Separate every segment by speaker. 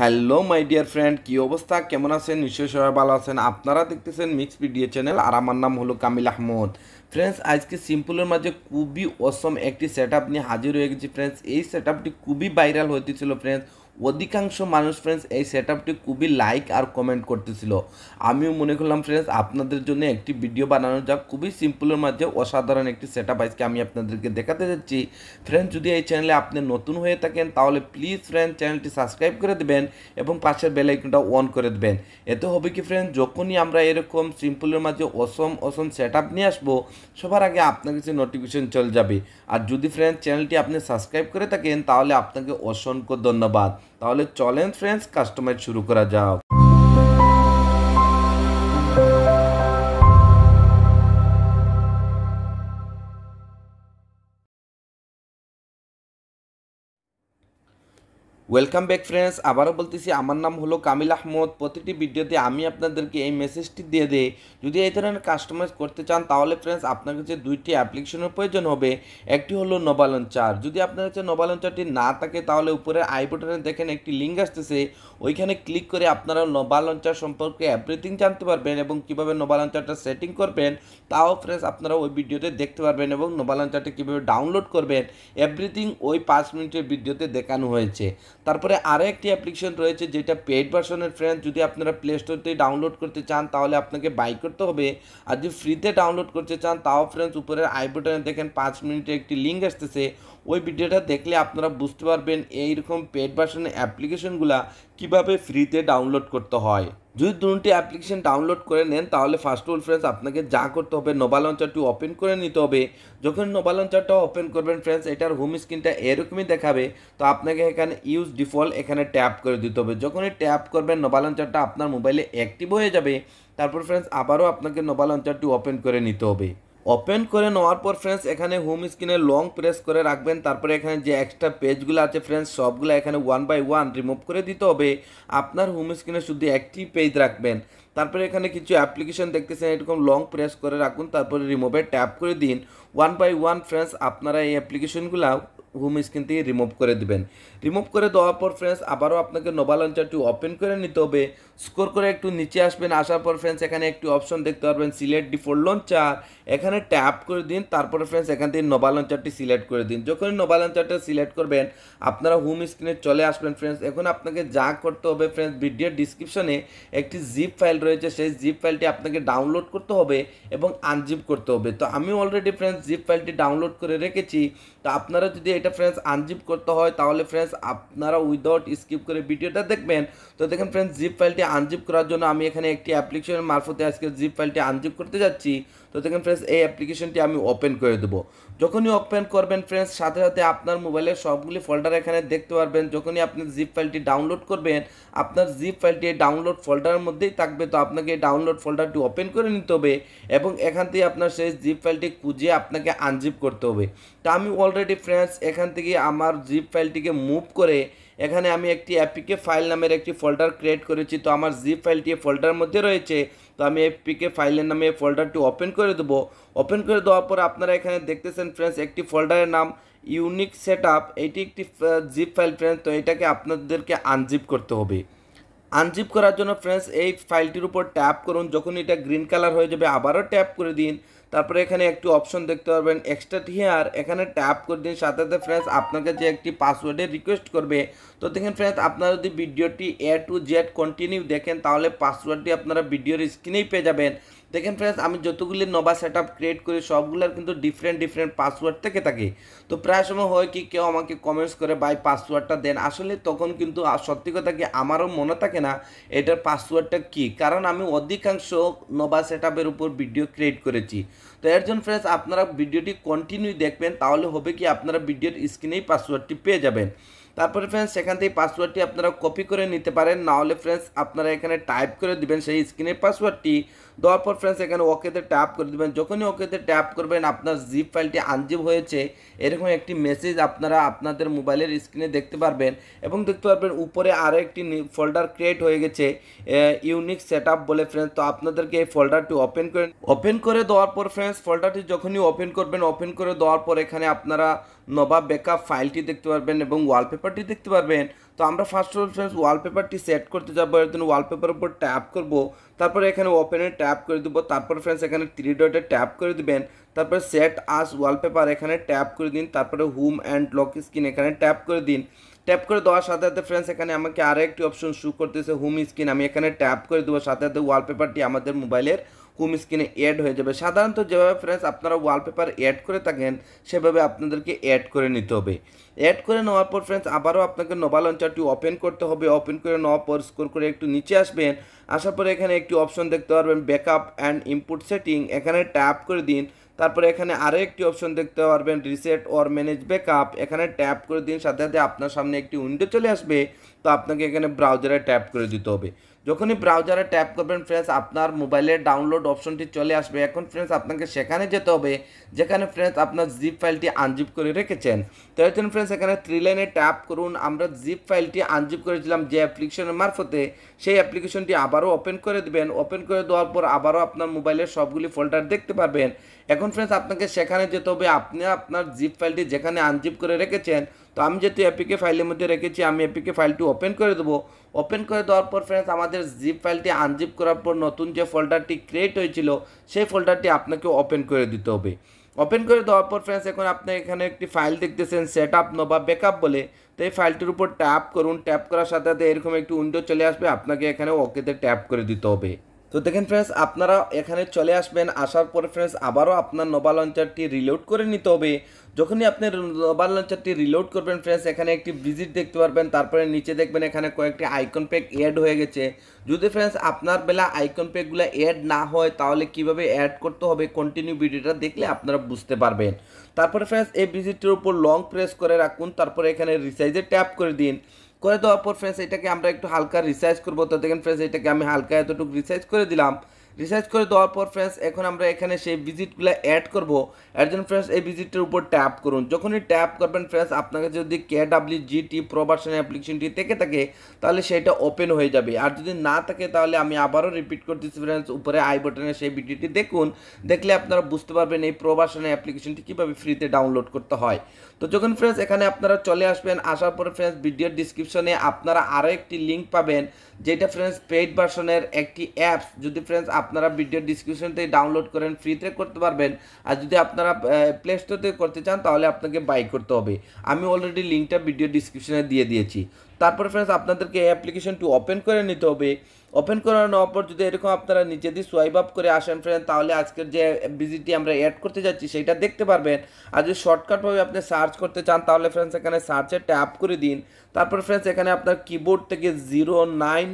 Speaker 1: hello my dear friend কী অবস্থা কেমন আছেন নিশ্চয় সবাই ভালো আছেন আপনারা দেখতেছেন মিক্স পিডিএ চ্যানেল আর আমার নাম হলো কামিল আহমদ ফ্রেন্ডস আজকে সিম্পলের মাঝে খুবই অসম একটি সেট নিয়ে হাজির হয়ে গেছি ফ্রেন্ডস এই সেট খুবই ভাইরাল হতেছিল ফ্রেন্ডস অধিকাংশ মানুষ ফ্রেন্ডস এই সেট আপটি খুবই লাইক আর কমেন্ট করতেছিল আমিও মনে করলাম ফ্রেন্ডস আপনাদের জন্য একটি ভিডিও বানানো যাক খুবই সিম্পলের মাঝে অসাধারণ একটি সেট আপ আজকে আমি আপনাদেরকে দেখাতে যাচ্ছি ফ্রেন্ডস যদি এই চ্যানেলে আপনি নতুন হয়ে থাকেন তাহলে প্লিজ ফ্রেন্ড চ্যানেলটি সাবস্ক্রাইব করে দেবেন এবং পাশের বেলাইকনটা অন করে দেবেন এতে হবে কি ফ্রেন্ড যখনই আমরা এরকম সিম্পলের মাঝে অসম অসম সেট আপ নিয়ে আসবো সবার আগে আপনার কাছে নোটিফিকেশন চলে যাবে আর যদি ফ্রেন্ড চ্যানেলটি আপনি সাবস্ক্রাইব করে থাকেন তাহলে আপনাকে অসংখ্য ধন্যবাদ তাহলে চলেন ফ্রেন্ডস কাস্টমাইজ শুরু করা যাক ওয়েলকাম ব্যাক ফ্রেন্ডস আবারও বলতেছি আমার নাম হলো কামিল আহমদ প্রতিটি ভিডিওতে আমি আপনাদেরকে এই মেসেজটি দিয়ে দেই যদি এই ধরনের কাস্টমাইজ করতে চান তাহলে ফ্রেন্ডস আপনার কাছে দুইটি অ্যাপ্লিকেশনের প্রয়োজন হবে একটি হলো নোবা লঞ্চার যদি আপনার কাছে নোবা লঞ্চারটি না থাকে তাহলে উপরে আই দেখেন একটি লিঙ্ক আসতেছে ওইখানে ক্লিক করে আপনারা নোবা লঞ্চার সম্পর্কে এভরিথিং জানতে পারবেন এবং কীভাবে নোবা লঞ্চারটা সেটিং করবেন তাও ফ্রেন্ডস আপনারা ওই ভিডিওতে দেখতে পারবেন এবং নোবা লঞ্চারটা কীভাবে ডাউনলোড করবেন এভরিথিং ওই পাঁচ মিনিটের ভিডিওতে দেখানো হয়েছে তারপরে আরও একটি অ্যাপ্লিকেশন রয়েছে যেটা পেড ভার্সনের ফ্রেন্ড যদি আপনারা প্লে স্টোরতে ডাউনলোড করতে চান তাহলে আপনাকে বাই করতে হবে আর যদি ফ্রিতে ডাউনলোড করতে চান তাও ফ্রেন্ডস উপরের আই বাটনে দেখেন পাঁচ মিনিটের একটি লিঙ্ক আসতেছে ওই ভিডিওটা দেখলে আপনারা বুঝতে পারবেন এইরকম পেড ভার্সনের অ্যাপ্লিকেশনগুলো কীভাবে ফ্রিতে ডাউনলোড করতে হয় যদি দুটি অ্যাপ্লিকেশন ডাউনলোড করে নেন তাহলে ফার্স্ট অল ফ্রেন্ডস আপনাকে যা করতে হবে নোভা লঞ্চারটি ওপেন করে নিতে হবে যখন নোভা লঞ্চারটা ওপেন করবেন ফ্রেন্ডস এটার হোম স্ক্রিনটা এরকমই দেখাবে তো আপনাকে এখানে ইউজ ডিফল্ট এখানে ট্যাপ করে দিতে হবে যখনই ট্যাপ করবেন নোভা লঞ্চারটা আপনার মোবাইলে অ্যাক্টিভ হয়ে যাবে তারপর ফ্রেন্ডস আবারও আপনাকে নোভা লঞ্চারটি ওপেন করে নিতে হবে ওপেন করে নেওয়ার পর ফ্রেন্ডস এখানে হোম স্ক্রিনে লং প্রেস করে রাখবেন তারপরে এখানে যে এক্সট্রা পেজগুলো আছে ফ্রেন্ডস সবগুলো এখানে ওয়ান বাই ওয়ান রিমুভ করে দিতে হবে আপনার হোম স্ক্রিনে শুধু একটি পেজ রাখবেন তারপরে এখানে কিছু অ্যাপ্লিকেশন দেখতেছেন এরকম লং প্রেস করে রাখুন তারপরে রিমুভে ট্যাপ করে দিন ওয়ান বাই ওয়ান ফ্রেন্ডস আপনারা এই অ্যাপ্লিকেশনগুলো হোম স্ক্রিন থেকে রিমুভ করে দেবেন রিমুভ করে দেওয়ার পর ফ্রেন্ডস আবারও আপনাকে নোবা লঞ্চারটি ওপেন করে নিতে হবে স্কোর করে একটু নিচে আসবেন আসার পর ফ্রেন্ডস এখানে একটু অপশন দেখতে পারবেন সিলেক্ট ডিফল্ট লঞ্চার এখানে ট্যাপ করে দিন তারপরে ফ্রেন্ডস এখান থেকে নোভা লঞ্চারটি সিলেক্ট করে দিন যখনই নোভা লঞ্চারটা সিলেক্ট করবেন আপনারা হোম স্ক্রিনে চলে আসবেন ফ্রেন্ডস এখন আপনাকে যা করতে হবে ফ্রেন্ডস ভিডিওর ডিসক্রিপশনে একটি জিপ ফাইল রয়েছে সেই জিপ ফাইলটি আপনাকে ডাউনলোড করতে হবে এবং আনজিপ করতে হবে তো আমি অলরেডি ফ্রেন্ডস জিপ ফাইলটি ডাউনলোড করে রেখেছি তো আপনারা যদি এটা ফ্রেন্ডস আনজিপ করতে হয় তাহলে ফ্রেন্ডস আপনারা উইদাউট স্কিপ করে ভিডিওটা দেখবেন তো দেখেন ফ্রেন্ডস জিপ ফাইলটি আনজিপ করার জন্য আমি এখানে একটি অ্যাপ্লিকেশনের মারফতে আজকে জিপ ফাইলটি আনজিপ করতে যাচ্ছি তো দেখেন ফ্রেন্ডস এই অ্যাপ্লিকেশনটি আমি ওপেন করে দেবো যখনই ওপেন করবেন ফ্রেন্ডস সাথে সাথে আপনার মোবাইলের সবগুলি ফোল্ডার এখানে দেখতে পারবেন যখনই আপনি জিপ ফাইলটি ডাউনলোড করবেন আপনার জিপ ফাইলটি ডাউনলোড ফোল্ডারের মধ্যেই থাকবে তো আপনাকে ডাউনলোড ফোল্ডারটি ওপেন করে নিতে হবে এবং এখান থেকে আপনার সেই জিপ ফাইলটি খুঁজে আপনাকে আনজিপ করতে হবে তো আমি অলরেডি ফ্রেন্ডস এখান থেকে আমার জিপ ফাইলটিকে মুভ করে এখানে আমি একটি অ্যাপিকে ফাইল নামের একটি ফোল্ডার ক্রিয়েট করেছি তো আমার জিপ ফাইলটি ফোল্ডারের মধ্যে রয়েছে তো আমি এই ফাইলের নামে এই ফোল্ডারটি ওপেন করে দেবো ওপেন করে দেওয়ার পর আপনারা এখানে দেখতেছেন ফ্রেন্ডস একটি ফোল্ডারের নাম ইউনিক সেট আপ এটি একটি জিপ ফাইল ফ্রেন্ডস তো এটাকে আপনাদেরকে আনজিপ করতে হবে আনজিপ করার জন্য ফ্রেন্ডস এই ফাইলটির উপর ট্যাপ করুন যখন এটা গ্রিন কালার হয়ে যাবে আবারও ট্যাপ করে দিন তারপরে এখানে একটি অপশন দেখতে পারবেন এক্সট্রা হেয়ার এখানে ট্যাপ করে দিন সাথে সাথে ফ্রেন্ডস আপনার কাছে একটি পাসওয়ার্ডে রিকোয়েস্ট করবে তো দেখেন ফ্রেন্ডস আপনারা যদি ভিডিওটি এ টু জেড কন্টিনিউ দেখেন তাহলে পাসওয়ার্ডটি আপনারা ভিডিওর স্ক্রিনেই পেয়ে যাবেন দেখেন ফ্রেন্ডস আমি যতগুলি নবা সেট আপ ক্রিয়েট করি সবগুলোর কিন্তু ডিফারেন্ট ডিফারেন্ট পাসওয়ার্ড থেকে থাকে তো প্রায় সময় হয় কি কেউ আমাকে কমেন্টস করে ভাই পাসওয়ার্ডটা দেন আসলে তখন কিন্তু সত্যি কথা কি আমারও মনে থাকে না এটার পাসওয়ার্ডটা কি কারণ আমি অধিকাংশ নবা সেট আপের উপর ভিডিও ক্রিয়েট করেছি তো এর জন্য ফ্রেন্ডস আপনারা ভিডিওটি কন্টিনিউ দেখবেন তাহলে হবে কি আপনারা ভিডিওর স্ক্রিনেই পাসওয়ার্ডটি পেয়ে যাবেন তারপরে ফ্রেন্ডস সেখান থেকে পাসওয়ার্ডটি আপনারা কপি করে নিতে পারেন নাহলে ফ্রেন্ডস আপনারা এখানে টাইপ করে দিবেন সেই স্ক্রিনের পাসওয়ার্ডটি দেওয়ার পর ফ্রেন্ডস এখানে ওকেতে ট্যাপ করে দেবেন যখনই ওকেতে ট্যাপ করবেন আপনার জিপ ফাইলটি আনজিপ হয়েছে এরকম একটি মেসেজ আপনারা আপনাদের মোবাইলের স্ক্রিনে দেখতে পারবেন এবং দেখতে পারবেন উপরে আরও একটি ফোল্ডার ক্রিয়েট হয়ে গেছে ইউনিক সেট বলে ফ্রেন্ডস তো আপনাদেরকে এই ফোল্ডারটি ওপেন করে ওপেন করে দেওয়ার পর ফ্রেন্ডস ফোল্ডারটি যখনই ওপেন করবেন ওপেন করে দেওয়ার পর এখানে আপনারা নবাব ব্যাকআপ ফাইলটি দেখতে পারবেন এবং ওয়ালপেপারটি দেখতে পারবেন তো আমরা ফার্স্ট অফ ফ্রেন্ডস ওয়ালপেপারটি সেট করতে যাবো এর জন্য ওয়ালপেপার উপর ট্যাপ করব তারপরে এখানে ওপেনে ট্যাপ করে দেবো তারপর ফ্রেন্ডস এখানে থ্রি ডটে ট্যাপ করে দেবেন তারপরে সেট আস ওয়ালপেপার এখানে ট্যাপ করে দিন তারপরে হুম অ্যান্ড লক স্ক্রিন এখানে ট্যাপ করে দিন ট্যাপ করে দেওয়ার সাথে সাথে ফ্রেন্ডস এখানে আমাকে আরেকটি অপশন শু করতেছে হোম স্ক্রিন আমি এখানে ট্যাপ করে দেবো সাথে সাথে ওয়ালপেপারটি আমাদের মোবাইলের হোম স্ক্রিনে অ্যাড হয়ে যাবে সাধারণত যেভাবে ফ্রেন্ডস আপনারা ওয়ালপেপার অ্যাড করে থাকেন সেভাবে আপনাদেরকে অ্যাড করে নিতে হবে অ্যাড করে নেওয়ার পর ফ্রেন্ডস আবারও আপনাকে নোভা লঞ্চারটি ওপেন করতে হবে ওপেন করে নেওয়ার পর স্কোর করে একটু নিচে আসবেন আসার পরে এখানে একটি অপশন দেখতে পারবেন ব্যাকআপ অ্যান্ড ইনপুট সেটিং এখানে ট্যাপ করে দিন তারপরে এখানে আরও একটি অপশন দেখতে পারবেন রিসেট অর ম্যানেজ ব্যাকআপ এখানে ট্যাপ করে দিন সাথে সাথে আপনার সামনে একটি উইন্ডো চলে আসবে তো আপনাকে এখানে ব্রাউজারে ট্যাপ করে দিতে হবে যখনই ব্রাউজারে ট্যাপ করবেন ফ্রেন্ডস আপনার মোবাইলে ডাউনলোড অপশনটি চলে আসবে এখন ফ্রেন্ডস আপনাকে সেখানে যেতে হবে যেখানে ফ্রেন্ডস আপনার জিপ ফাইলটি আনজিপ করে রেখেছেন তো এখন ফ্রেন্ডস এখানে থ্রি লাইনে ট্যাপ করুন আমরা জিপ ফাইলটি আনজিপ করেছিলাম যে অ্যাপ্লিকেশনের মারফতে সেই অ্যাপ্লিকেশনটি আবারও ওপেন করে দেবেন ওপেন করে দেওয়ার পর আবারও আপনার মোবাইলের সবগুলি ফোল্ডার দেখতে পারবেন এখন ফ্রেন্ডস আপনাকে সেখানে যেতে হবে আপনি আপনার জিপ ফাইলটি যেখানে আনজিপ করে রেখেছেন তো আমি যেহেতু এপিকে ফাইলের মধ্যে রেখেছি আমি এপিকে ফাইলটি ওপেন করে দেবো ওপেন করে দেওয়ার পর ফ্রেন্ডস আমাদের জিপ ফাইলটি আনজিপ করার পর নতুন যে ফোল্ডারটি ক্রিয়েট হয়েছিল সেই ফোল্ডারটি আপনাকে ওপেন করে দিতে হবে ওপেন করে দেওয়ার পর ফ্রেন্ডস এখন আপনি এখানে একটি ফাইল দেখতেছেন সেট আপ নোবা ব্যাকআপ বলে তো এই ফাইলটির উপর ট্যাপ করুন ট্যাপ করার সাথে সাথে এরকম একটি উইন্ডো চলে আসবে আপনাকে এখানে ওকেতে ট্যাপ করে দিতে হবে তো দেখেন ফ্রেন্ডস আপনারা এখানে চলে আসবেন আসার পরে ফ্রেন্ডস আবারও আপনার নোবাল লঞ্চারটি রিলোড করে নিতে হবে যখনই আপনি নোবা লঞ্চারটি রিলোড করবেন ফ্রেন্ডস এখানে একটি ভিজিট দেখতে পারবেন তারপরে নিচে দেখবেন এখানে কয়েকটি আইকন প্যাক অ্যাড হয়ে গেছে যদি ফ্রেন্ডস আপনার বেলা আইকন প্যাকগুলো অ্যাড না হয় তাহলে কিভাবে অ্যাড করতে হবে কন্টিনিউ ভিডিওটা দেখলে আপনারা বুঝতে পারবেন তারপরে ফ্রেন্ডস এই ভিজিটটির উপর লং প্রেস করে রাখুন তারপরে এখানে রিসাইজে ট্যাপ করে দিন করে দেওয়ার পর ফ্রেন্ডস এটাকে আমরা একটু হালকা রিসাইজ করবো তো দেখেন ফ্রেন্ডস এটাকে আমি হালকা এতটুকু রিসাইজ করে দিলাম রিসার্চ করে দেওয়ার পর ফ্রেন্ডস এখন আমরা এখানে সেই ভিজিটগুলো অ্যাড করবো এর জন্য ফ্রেন্ডস এই ভিজিটটার উপর ট্যাপ করুন যখনই ট্যাপ করবেন ফ্রেন্ডস আপনাকে যদি কে ডাব্লিউ জিটি প্রোভার্সন অ্যাপ্লিকেশনটি থেকে থাকে তাহলে সেটা ওপেন হয়ে যাবে আর যদি না থাকে তাহলে আমি আবারও রিপিট করতেছি ফ্রেন্ডস উপরে আই বাটনে সেই ভিডিওটি দেখুন দেখলে আপনারা বুঝতে পারবেন এই প্রোভার্সন অ্যাপ্লিকেশনটি কীভাবে ফ্রিতে ডাউনলোড করতে হয় তো যখন ফ্রেন্ডস এখানে আপনারা চলে আসবেন আসার পরে ফ্রেন্ডস ভিডিওর ডিসক্রিপশনে আপনারা আরও একটি লিঙ্ক পাবেন যেটা ফ্রেন্ডস পেইড ভার্সনের একটি অ্যাপস যদি ফ্রেন্ডস আপনারা ভিডিও ডিসক্রিপশন থেকে ডাউনলোড করেন ফ্রিতে করতে পারবেন আর যদি আপনারা প্লে স্টোর থেকে করতে চান তাহলে আপনাকে বাই করতে হবে আমি অলরেডি লিঙ্কটা ভিডিও ডিসক্রিপশনে দিয়ে দিয়েছি তারপর ফ্রেন্ডস আপনাদেরকে এই অ্যাপ্লিকেশনটি ওপেন করে নিতে হবে ওপেন করানোর পর যদি এরকম আপনারা নিচে দিয়ে সোয়াইপ আপ করে আসেন ফ্রেন্ড তাহলে আজকের যে ভিজিটটি আমরা অ্যাড করতে যাচ্ছি সেটা দেখতে পারবেন আর যদি শর্টকাটভাবে আপনি সার্চ করতে চান তাহলে ফ্রেন্ডস এখানে সার্চে ট্যাপ করে দিন তারপর ফ্রেন্ডস এখানে আপনার কিবোর্ড থেকে জিরো নাইন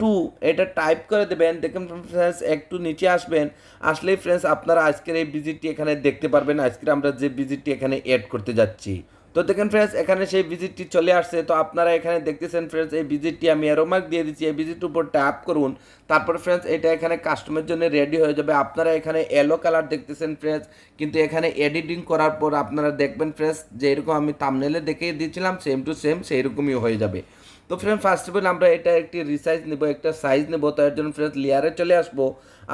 Speaker 1: টু এটা টাইপ করে দেবেন দেখেন ফ্রেন্ডস একটু নিচে আসবেন আসলেই ফ্রেন্ডস আপনারা আজকের এই ভিজিটটি এখানে দেখতে পারবেন আজকের আমরা যে ভিজিটটি এখানে অ্যাড করতে যাচ্ছি তো দেখেন ফ্রেন্ডস এখানে সেই ভিজিটটি চলে আসছে তো আপনারা এখানে দেখতেছেন ফ্রেন্ডস এই ভিজিটটি আমি অ্যারোমার্ক দিয়ে দিচ্ছি এই ভিজিটটির উপর ট্যাপ করুন তারপর ফ্রেন্ডস এটা এখানে কাস্টমের জন্য রেডি হয়ে যাবে আপনারা এখানে এলো কালার দেখতেছেন ফ্রেন্ডস কিন্তু এখানে এডিটিং করার পর আপনারা দেখবেন ফ্রেন্ডস যেরকম আমি তামনেলে দেখিয়ে দিয়েছিলাম সেম টু সেম সেই রকমই হয়ে যাবে তো ফ্রেন্ড ফার্স্ট অফ অল আমরা এটা একটি রিসাইজ নেব একটা সাইজ নেব তার জন্য ফ্রেন্ডস লেয়ারে চলে আসবো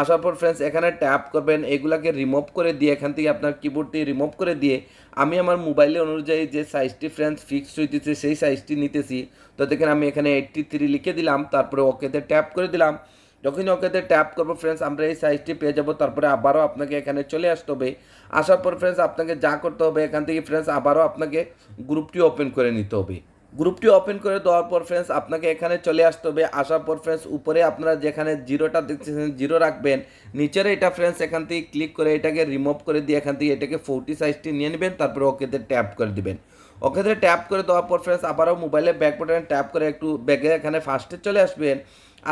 Speaker 1: আসার পর ফ্রেন্ডস এখানে ট্যাপ করবেন এগুলাকে রিমুভ করে দিয়ে এখান থেকে আপনার কিবোর্ডটি রিমুভ করে দিয়ে আমি আমার মোবাইলে অনুযায়ী যে সাইজটি ফ্রেন্ডস ফিক্স হইতেছে সেই সাইজটি নিতেছি তো দেখেন আমি এখানে এইটটি থ্রি লিখে দিলাম তারপরে ওকেতে ট্যাপ করে দিলাম যখনই ওকেতে ট্যাপ করবো ফ্রেন্ডস আমরা এই সাইজটি পেয়ে যাবো তারপরে আবারও আপনাকে এখানে চলে আসতে হবে আসার পর ফ্রেন্ডস আপনাকে যা করতে হবে এখান থেকে ফ্রেন্ডস আবারও আপনাকে গ্রুপটি ওপেন করে নিতে হবে গ্রুপটি ওপেন করে দেওয়ার পর ফ্রেন্ডস আপনাকে এখানে চলে আসতে হবে আসার পর ফ্রেন্ডস উপরে আপনারা যেখানে জিরোটা দেখতেছেন জিরো রাখবেন নিচের এটা ফ্রেন্ডস এখান থেকে ক্লিক করে এটাকে রিমুভ করে দিয়ে এখান থেকে এটাকে ফোর্টি সাইজটি নিয়ে নেবেন তারপরে ওকেতে ট্যাপ করে দিবেন ওকেতে ট্যাপ করে দেওয়ার পর ফ্রেন্ডস আবারও মোবাইলে ব্যাক বাটনে ট্যাপ করে একটু ব্যাগে এখানে ফার্স্টে চলে আসবেন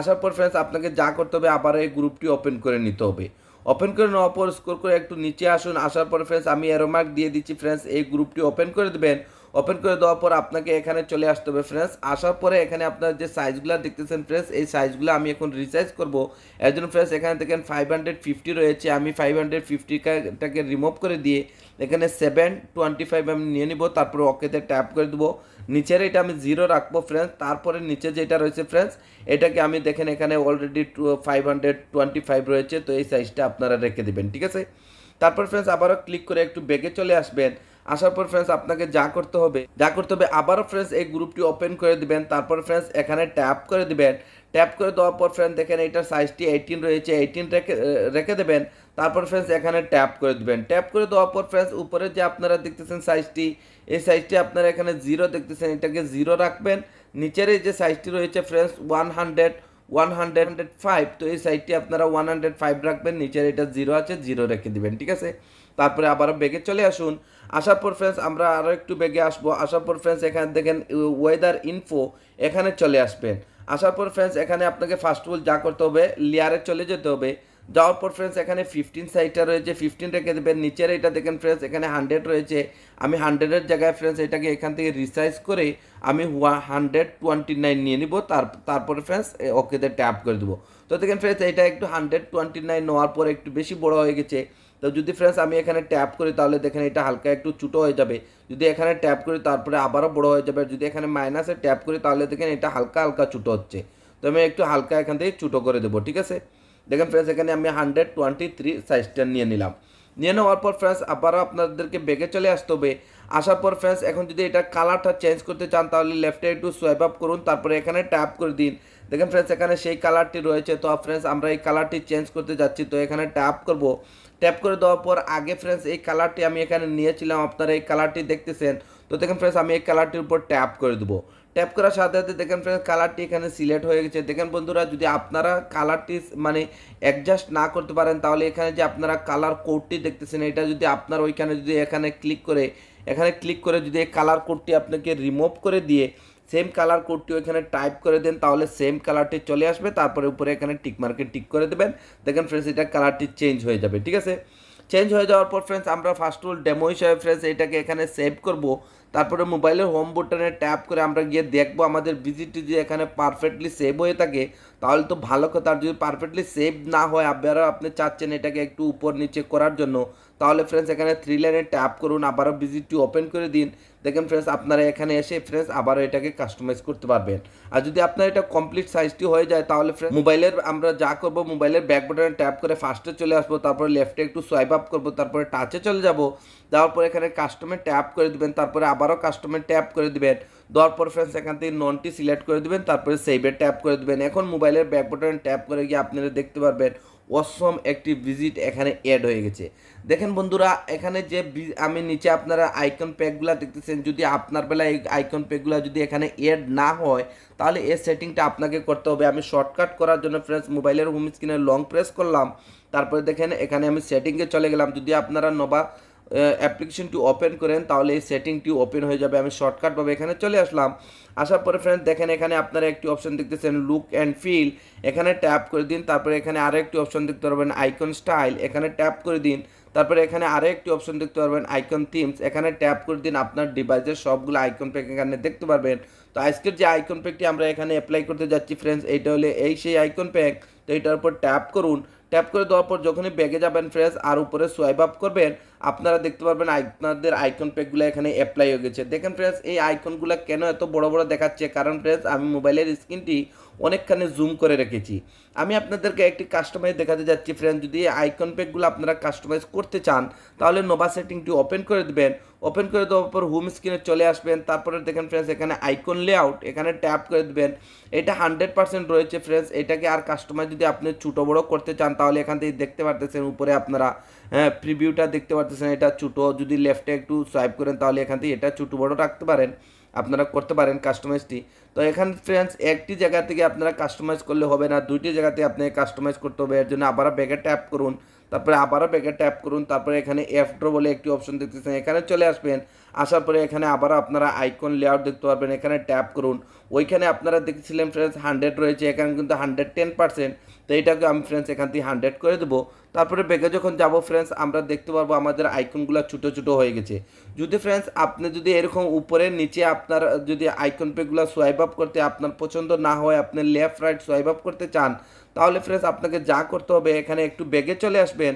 Speaker 1: আসার পর ফ্রেন্ডস আপনাকে যা করতে হবে আবারও এই গ্রুপটি ওপেন করে নিতে হবে ওপেন করে নেওয়ার পর স্কোর করে একটু নিচে আসুন আসার পর ফ্রেন্ডস আমি এরোমার্ক দিয়ে দিচ্ছি ফ্রেন্ডস এই গ্রুপটি ওপেন করে দেবেন ওপেন করে দেওয়ার পর আপনাকে এখানে চলে আসতে হবে ফ্রেন্ডস আসার পরে এখানে আপনার যে সাইজগুলো দেখতেছেন ফ্রেন্ডস এই সাইজগুলো আমি এখন রিসাইজ করবো এর জন্য ফ্রেন্ডস এখানে দেখেন ফাইভ হান্ড্রেড ফিফটি রয়েছে আমি ফাইভ হান্ড্রেড ফিফটিটাকে রিমুভ করে দিয়ে এখানে সেভেন টোয়েন্টি ফাইভ আমি নিয়ে নিব তারপর ওকেতে ট্যাপ করে দেবো নিচের এটা আমি জিরো রাখবো ফ্রেন্ডস তারপরে নিচে যেটা রয়েছে ফ্রেন্ডস এটাকে আমি দেখেন এখানে already two five hundred twenty five রয়েছে তো এই সাইজটা আপনারা রেখে দেবেন ঠিক আছে তারপর ফ্রেন্ডস আবারও ক্লিক করে একটু বেগে চলে আসবেন আসার পর ফ্রেন্ডস আপনাকে যা করতে হবে যা করতে হবে আবারও ফ্রেন্ডস এই গ্রুপটি ওপেন করে দিবেন তারপর ফ্রেন্ডস এখানে ট্যাপ করে দিবেন ট্যাপ করে দেওয়ার পর ফ্রেন্ড দেখেন এটার সাইজটি এইটিন রয়েছে এইটিন রেখে রেখে দেবেন তারপর ফ্রেন্ডস এখানে ট্যাপ করে দিবেন ট্যাপ করে দেওয়ার পর ফ্রেন্ডস উপরে যে আপনারা দেখতেছেন সাইজটি এই সাইজটি আপনারা এখানে জিরো দেখতেছেন এটাকে জিরো রাখবেন নিচের এই যে সাইজটি রয়েছে friends one hundred one hundred five তো এই সাইজটি আপনারা ওয়ান হান্ড্রেড ফাইভ রাখবেন নিচের এটা জিরো আছে জিরো রেখে দিবেন ঠিক আছে তারপরে আবার বেগে চলে আসুন আসার পর ফ্রেন্ডস আমরা আরও একটু বেগে আসবো আসার পর ফ্রেন্ডস এখানে দেখেন ওয়েদার ইনফো এখানে চলে আসবেন আসার পর ফ্রেন্ডস এখানে আপনাকে ফার্স্ট অফ অল যা করতে হবে লেয়ারে চলে যেতে হবে যাওয়ার পর ফ্রেন্ডস এখানে ফিফটিন সাইডটা রয়েছে ফিফটিন রেখে দেবেন নিচের এটা দেখেন ফ্রেন্ডস এখানে হান্ড্রেড রয়েছে আমি হান্ড্রেডের জায়গায় ফ্রেন্ডস এটাকে এখান থেকে রিসাইজ করে আমি হান্ড্রেড টোয়েন্টি নাইন নিয়ে নিব তার তারপরে ফ্রেন্ডস ওকেতে ট্যাপ করে দেবো তো দেখেন ফ্রেন্ডস এটা একটু হান্ড্রেড টোয়েন্টি নাইন নেওয়ার পর একটু বেশি বড় হয়ে গেছে তো যদি ফ্রেন্ডস আমি এখানে ট্যাপ করি তাহলে দেখেন এটা হালকা একটু ছোটো হয়ে যাবে যদি এখানে ট্যাপ করি তারপরে আবারও বড় হয়ে যাবে যদি এখানে মাইনাসে ট্যাপ করি তাহলে দেখেন এটা হালকা হালকা ছোটো হচ্ছে তো আমি একটু হালকা এখান থেকে ছোটো করে দেবো ঠিক আছে দেখেন ফ্রেন্ডস এখানে আমি হান্ড্রেড টোয়েন্টি থ্রি সাইজটা নিয়ে নিলাম নিয়ে নেওয়ার পর ফ্রেন্ডস আবারও আপনাদেরকে বেগে চলে আসতে হবে আসার পর ফ্রেন্ডস এখন যদি এটা কালারটা চেঞ্জ করতে চান তাহলে লেফটে একটু সোয়াইপ আপ করুন তারপরে এখানে ট্যাপ করে দিন দেখেন ফ্রেন্ডস এখানে সেই কালারটি রয়েছে তো ফ্রেন্ডস আমরা এই কালারটি চেঞ্জ করতে যাচ্ছি তো এখানে ট্যাপ করবো ট্যাপ করে দেওয়ার পর আগে ফ্রেন্ডস এই কালারটি আমি এখানে নিয়েছিলাম আপনারা এই কালারটি দেখতেছেন তো দেখেন ফ্রেন্ডস আমি এই কালারটির উপর ট্যাপ করে দেবো ট্যাপ করার সাথে সাথে দেখেন ফ্রেন্ডস কালারটি এখানে সিলেক্ট হয়ে গেছে দেখেন বন্ধুরা যদি আপনারা কালারটি মানে অ্যাডজাস্ট না করতে পারেন তাহলে এখানে যে আপনারা কালার কোডটি দেখতেছেন এটা যদি আপনার ওইখানে যদি এখানে ক্লিক করে এখানে ক্লিক করে যদি এই কালার কোডটি আপনাকে রিমুভ করে দিয়ে সেম কালার কোডটিও ওইখানে টাইপ করে দেন তাহলে সেম কালারটি চলে আসবে তারপরে উপরে এখানে টিক মার্কে টিক করে দেবেন দেখেন ফ্রেন্ডস এটা কালারটি চেঞ্জ হয়ে যাবে ঠিক আছে চেঞ্জ হয়ে যাওয়ার পর ফ্রেন্ডস আমরা ফার্স্ট রুল ডেমো হিসাবে ফ্রেন্ডস এটাকে এখানে সেভ করব তারপরে মোবাইলের হোম বাটনে ট্যাপ করে আমরা গিয়ে দেখবো আমাদের ভিজিটটি যদি এখানে পারফেক্টলি সেভ হয়ে থাকে তাহলে তো ভালো কথা আর যদি পারফেক্টলি সেভ না হয় আবারও আপনি চাচ্ছেন এটাকে একটু উপর নিচে করার জন্য তাহলে ফ্রেন্ডস এখানে থ্রি লাইনে ট্যাপ করুন আবারও ভিজিটটি ওপেন করে দিন দেখেন ফ্রেন্ডস আপনারা এখানে এসে ফ্রেন্ডস আবারও এটাকে কাস্টমাইজ করতে পারবেন আর যদি আপনার এটা কমপ্লিট সাইজটি হয়ে যায় তাহলে ফ্রেন্ডস মোবাইলের আমরা যা করব মোবাইলের ব্যাক বাটনে ট্যাপ করে ফার্স্টে চলে আসবো তারপরে লেফটে একটু সোয়াইপ আপ করবো তারপরে টাচে চলে যাব তারপর এখানে কাস্টমে ট্যাপ করে দিবেন তারপরে আবারও কাস্টমে ট্যাপ করে দিবেন দেওয়ার পর ফ্রেন্ডস এখান থেকে ননটি সিলেক্ট করে দেবেন তারপরে সেভে ট্যাপ করে দেবেন এখন মোবাইলের ব্যাক বটনে ট্যাপ করে গিয়ে আপনারা দেখতে পারবেন অসম একটি ভিজিট এখানে অ্যাড হয়ে গেছে দেখেন বন্ধুরা এখানে যে আমি নিচে আপনারা আইকন প্যাকগুলো দেখতেছেন যদি আপনার বেলা এই আইকন প্যাকগুলো যদি এখানে অ্যাড না হয় তাহলে এর সেটিংটা আপনাকে করতে হবে আমি শর্টকাট করার জন্য ফ্রেন্ডস মোবাইলের হোম স্ক্রিনে লং প্রেস করলাম তারপরে দেখেন এখানে আমি সেটিংয়ে চলে গেলাম যদি আপনারা নবা অ্যাপ্লিকেশনটি ওপেন করেন তাহলে এই সেটিংটি ওপেন হয়ে যাবে আমি শর্টকাটভাবে এখানে চলে আসলাম আসার পরে ফ্রেন্ডস দেখেন এখানে আপনারা একটি অপশন দেখতেছেন লুক অ্যান্ড ফিল এখানে ট্যাপ করে দিন তারপরে এখানে আরও একটি অপশন দেখতে পারবেন আইকন স্টাইল এখানে ট্যাপ করে দিন তারপরে এখানে আরও একটি অপশন দেখতে পারবেন আইকন থিমস এখানে ট্যাপ করে দিন আপনার ডিভাইসের সবগুলো আইকন প্যাক এখানে দেখতে পারবেন তো আজকের যে আইকন প্যাকটি আমরা এখানে অ্যাপ্লাই করতে যাচ্ছি ফ্রেন্ডস এইটা হলে এই সেই আইকন প্যাক তো এটার উপর ট্যাপ করুন ট্যাপ করে দেওয়ার পর যখনই ব্যাগে যাবেন ফ্রেন্ডস আর উপরে সোয়াইপ আপ করবেন আপনারা দেখতে পারবেন আপনাদের আইকন প্যাকগুলো এখানে অ্যাপ্লাই হয়ে গেছে দেখেন ফ্রেন্ডস এই আইকনগুলো কেন এত বড় বড় দেখাচ্ছে কারণ ফ্রেন্ডস আমি মোবাইলের স্ক্রিনটি অনেকখানি জুম করে রেখেছি আমি আপনাদেরকে একটি কাস্টমাইজ দেখাতে যাচ্ছি ফ্রেন্ড যদি আইকন প্যাকগুলো আপনারা কাস্টমাইজ করতে চান তাহলে নোভা সেটিংটি ওপেন করে দেবেন ওপেন করে দেওয়ার পর হোম স্ক্রিনে চলে আসবেন তারপরে দেখেন ফ্রেন্ডস এখানে আইকন লেআউট এখানে ট্যাপ করে দেবেন এটা হান্ড্রেড পার্সেন্ট রয়েছে ফ্রেন্ডস এটাকে আর কাস্টমার যদি আপনি ছোটো বড়ো করতে চান তাহলে এখান থেকে দেখতে পারতেছেন উপরে আপনারা প্রিভিউটা হ্যাঁ, দেখতে পারতেছেন এটা ছোটো যদি লেফটে একটু সোয়াইপ করেন তাহলে এখান থেকে এটা ছোটো বড় রাখতে পারেন আপনারা করতে পারেন কাস্টমাইজটি তো এখান ফ্রেন্ডস একটি জায়গা থেকে আপনারা কাস্টমাইজ করলে হবে না দুইটি জায়গাতে আপনাকে কাস্টমাইজ করতে হবে এর জন্য আবারও ব্যাগে ট্যাপ করুন তারপরে আবারও ব্যাগে ট্যাপ করুন তারপরে এখানে এফ ড্র বলে একটি অপশন দেখতেছেন এখানে চলে আসবেন আসার পরে এখানে আবারও আপনারা আইকন লেআউট দেখতে পারবেন এখানে ট্যাপ করুন ওইখানে আপনারা দেখেছিলেন ফ্রেন্ডস হান্ড্রেড রয়েছে এখানে কিন্তু হান্ড্রেড টেন পার্সেন্ট তো এটাকে আমি ফ্রেন্ডস এখান থেকে হান্ড্রেড করে দেবো তারপরে ব্যাগে যখন যাব ফ্রেন্ডস আমরা দেখতে পারবো আমাদের আইকনগুলো ছোটো ছোটো হয়ে গেছে যদি ফ্রেন্ডস আপনি যদি এরকম উপরে নিচে আপনার যদি আইকন পেগুলো সোয়াইপ আপ করতে আপনার পছন্দ না হয় আপনি লেফট রাইট সোয়াইপ আপ করতে চান তাহলে ফ্রেন্ডস আপনাকে যা করতে হবে এখানে একটু ব্যাগে চলে আসবেন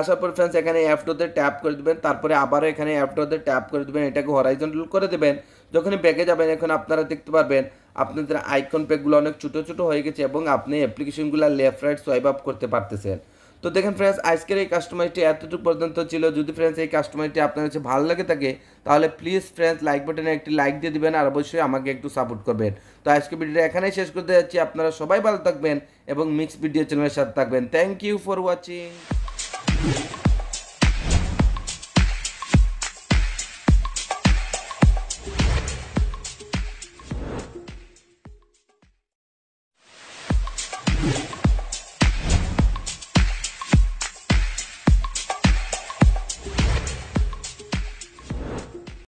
Speaker 1: আসার পর ফ্রেন্ডস এখানে অ্যাপডোতে ট্যাপ করে দেবেন তারপরে আবারও এখানে অ্যাপডোতে ট্যাপ করে দেবেন এটাকে হরাইজন্টাল করে দেবেন যখন ব্যাগে যাবেন এখন আপনারা দেখতে পারবেন আপনাদের আইকন প্যাকগুলো অনেক ছোটো ছোটো হয়ে গেছে এবং আপনি অ্যাপ্লিকেশনগুলো লেফট রাইট সোয়াইপ আপ করতে পারতেছেন তো দেখেন ফ্রেন্ডস আজকের এই কাস্টমাইজটি এতটুকু পর্যন্ত ছিল যদি ফ্রেন্ডস এই কাস্টমাইজটি আপনার কাছে ভালো লাগে থাকে তাহলে প্লিজ ফ্রেন্ডস লাইক বাটনে একটি লাইক দিয়ে দিবেন আর অবশ্যই আমাকে একটু সাপোর্ট করবেন তো আজকে ভিডিওটা এখানেই শেষ করতে যাচ্ছি আপনারা সবাই ভালো থাকবেন এবং মিক্স ভিডিও চ্যানেলের সাথে থাকবেন থ্যাংক ইউ ফর ওয়াচিং